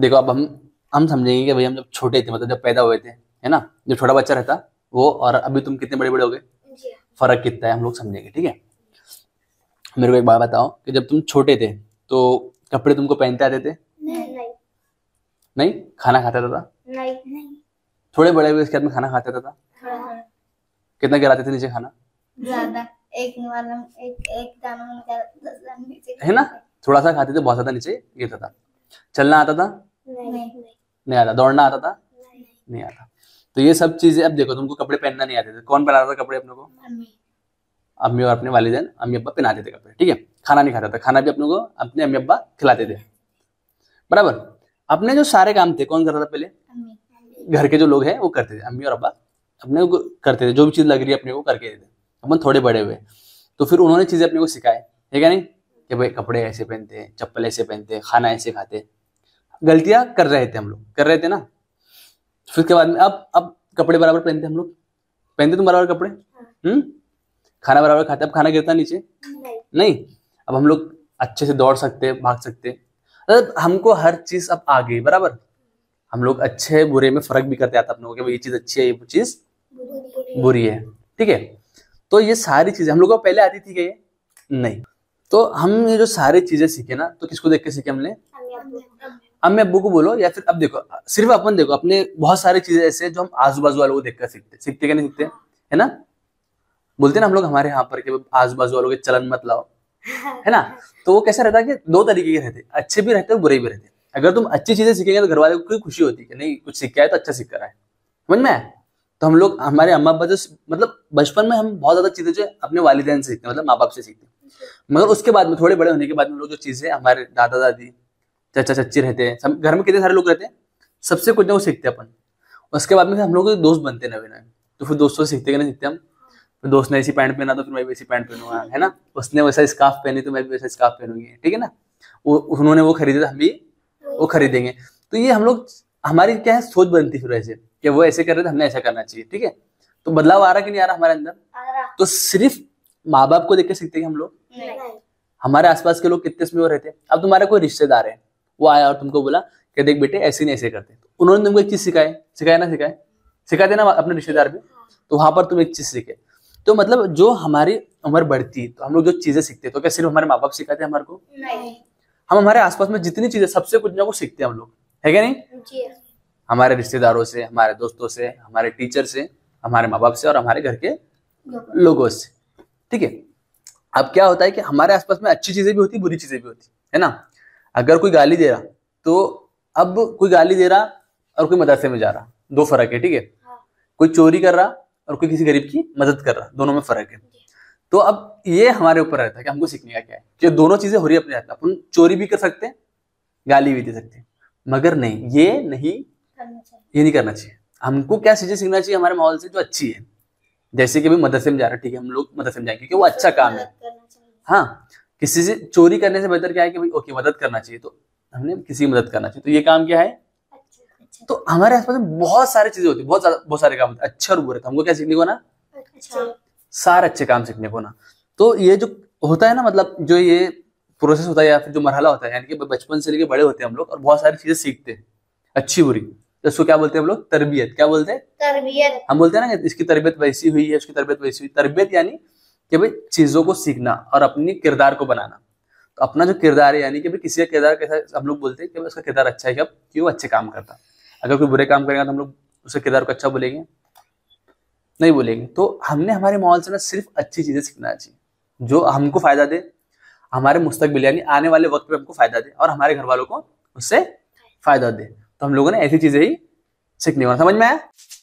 देखो अब हम हम समझेंगे कि भाई हम जब छोटे थे मतलब जब पैदा हुए थे है ना जो छोटा बच्चा रहता वो और अभी तुम कितने बड़े बड़े हो गए फर्क कितना है हम लोग समझेंगे ठीक है मेरे को एक बात बताओ कि जब तुम छोटे थे तो कपड़े तुमको पहनते आते थे नहीं नहीं खाना खाता था, था? नहीं थोड़े बड़े हुए इसके बाद खाना खाता था, था? हाँ। कितना गिराते थे नीचे खाना ज्यादा एक एक एक दाना है ना थोड़ा सा खाते थे बहुत ज्यादा नीचे गिरता था चलना आता था नहीं आता दौड़ना आता था नहीं, आता तो ये सब चीजें अब देखो तुमको कपड़े पहनना नहीं आते थे कौन पहनाता था कपड़े अपने को अम्मी और अपने वालिदैन अम्मी अब्बा पहनाते थे कपड़े ठीक है खाना नहीं खाता था खाना भी अपने को अपने अम्मी अब्बा खिलाते थे बराबर अपने जो सारे काम थे कौन करता था पहले घर के जो लोग हैं वो करते थे अम्मी और अब्बा अपने को करते थे जो भी चीज़ लग रही है अपने को करके देते अपन थोड़े बड़े हुए तो फिर उन्होंने चीज़ें अपने को सिखाए है नहीं कि भाई कपड़े ऐसे पहनते हैं चप्पल ऐसे पहनते हैं खाना ऐसे खाते गलतियां कर रहे थे हम लोग कर रहे थे ना फिर उसके बाद में अब अब कपड़े बराबर पहनते हम लोग पहनते तुम बराबर कपड़े हाँ। हम्म खाना बराबर खाते अब खाना गिरता नीचे नहीं, नहीं। अब हम लोग अच्छे से दौड़ सकते भाग सकते मतलब हमको हर चीज अब आ गई बराबर हम लोग अच्छे बुरे में फर्क भी करते आता अपने ये चीज अच्छी है ये चीज बुरी है ठीक है तो ये सारी चीजें हम लोग को पहले आती थी क्या ये नहीं तो हम ये जो सारी चीजें सीखे ना तो किसको देख के सीखे हमने अब मैं को बोलो या फिर अब देखो सिर्फ अपन देखो अपने बहुत सारी चीजें ऐसे जो हम आजू बाजू वालों को देखकर सीखते सीखते क्या नहीं सीखते है ना बोलते ना हम लोग हमारे यहाँ पर आजू बाजू वालों के चलन मत लाओ है ना तो वो कैसा रहता है कि दो तरीके के रहते अच्छे भी रहते और बुरे भी रहते अगर तुम अच्छी चीजें सीखेंगे तो घर वाले को खुशी होती है कि नहीं कुछ सीखा है तो अच्छा सीख कर है समझ में तो हम लोग हमारे अम्मा अब मतलब बचपन में हम बहुत ज्यादा चीजें जो अपने वालदेन से सीखते हैं मतलब माँ बाप से सीखते हैं मगर उसके बाद में थोड़े बड़े होने के बाद में लोग जो चीजें हमारे दादा दादी चचा चच्ची रहते हैं सब घर में कितने सारे लोग रहते हैं सबसे कुछ ना कुछ सीखते हैं अपन उसके बाद में हम लोग तो दोस्त बनते नवे नवे तो फिर दोस्तों से सीखते नहीं सीखते हम फिर तो दोस्त ने ऐसी पैंट पहना तो फिर मैं भी ऐसी पैंट पहनूंगा है ना उसने वैसा स्कार्फ पहनी तो मैं भी वैसा स्कार्फ पहनूंगी ठीक है ना वो उन्होंने वो खरीदे तो हम भी वो खरीदेंगे तो ये हम लोग हमारी क्या है सोच बनती फिर ऐसे कि वो ऐसे कर रहे थे तो हमने ऐसा करना चाहिए ठीक है तो बदलाव आ रहा कि नहीं आ रहा हमारे अंदर तो सिर्फ माँ बाप को देख के सीखते हम लोग हमारे आसपास के लोग कितने में वो रहते हैं अब तुम्हारे कोई रिश्तेदार है वो आया और तुमको बोला कि देख बेटे ऐसे नहीं ऐसे करते तो उन्होंने तुमको एक चीज सिखाई सिखाया ना सिखाए सिखाते ना अपने रिश्तेदार में तो वहां पर तुम एक चीज सीखे तो मतलब जो हमारी उम्र बढ़ती तो हम लोग जो चीजें सीखते तो क्या सिर्फ हमारे माँ बाप सिखाते हैं हमारे को हम हमारे आसपास में जितनी चीजें सबसे कुछ ना कुछ सीखते हैं हम लोग है क्या नहीं हमारे रिश्तेदारों से हमारे दोस्तों से हमारे टीचर से हमारे माँ बाप से और हमारे घर के लोगों से ठीक है अब क्या होता है कि हमारे आसपास में अच्छी चीजें भी होती बुरी चीजें भी होती है ना अगर कोई गाली दे रहा तो अब कोई गाली दे रहा और कोई मदरसे में जा रहा दो फर्क है ठीक है हाँ। कोई चोरी कर रहा और कोई किसी गरीब की मदद कर रहा दोनों में फर्क है तो अब ये हमारे ऊपर रहता है कि हमको सीखने का क्या है कि दोनों चीजें हो रही अपने हाथ अपन चोरी भी कर सकते हैं गाली भी दे सकते हैं मगर नहीं ये नहीं ये नहीं करना चाहिए हमको क्या चीजें सीखना चाहिए हमारे माहौल से जो अच्छी है जैसे कि मदरसे में जा रहा है ठीक है हम लोग मदरसे में जाएंगे क्योंकि वो अच्छा काम है हाँ किसी से चोरी करने से बेहतर क्या है कि भाई ओके मदद करना चाहिए तो हमने किसी की मदद करना चाहिए तो ये काम क्या है अच्छा। तो हमारे आसपास में बहुत सारी चीजें होती है बहुत बहुत सारे काम होते हैं अच्छा और बुरे तो हमको क्या सीखने को ना अच्छा। सारे अच्छे काम सीखने को ना तो ये जो होता है ना मतलब जो ये प्रोसेस होता है या फिर जो मरहला होता है यानी कि बचपन से लेके बड़े होते हैं हम लोग और बहुत सारी चीजें सीखते हैं अच्छी बुरी तो इसको क्या बोलते हैं हम लोग तरबियत क्या बोलते हैं तरबियत हम बोलते हैं ना इसकी तरबियत वैसी हुई है उसकी तरबियत वैसी हुई तरबियत यानी कि भाई चीज़ों को सीखना और अपने किरदार को बनाना तो अपना जो किरदार है यानी कि भाई किसी का किरदार कैसा हम लोग बोलते हैं कि उसका किरदार अच्छा है कि क्यों अच्छे काम करता अगर कोई बुरे काम करेगा तो हम लोग उसके किरदार को अच्छा बोलेंगे नहीं बोलेंगे तो हमने हमारे माहौल से ना सिर्फ अच्छी चीज़ें सीखना चाहिए जो हमको फ़ायदा दे हमारे मुस्तकबिल यानी आने वाले वक्त में हमको फ़ायदा दे और हमारे घर वालों को उससे फ़ायदा दे तो हम लोगों ने ऐसी चीज़ें ही सीखनी होना समझ में आया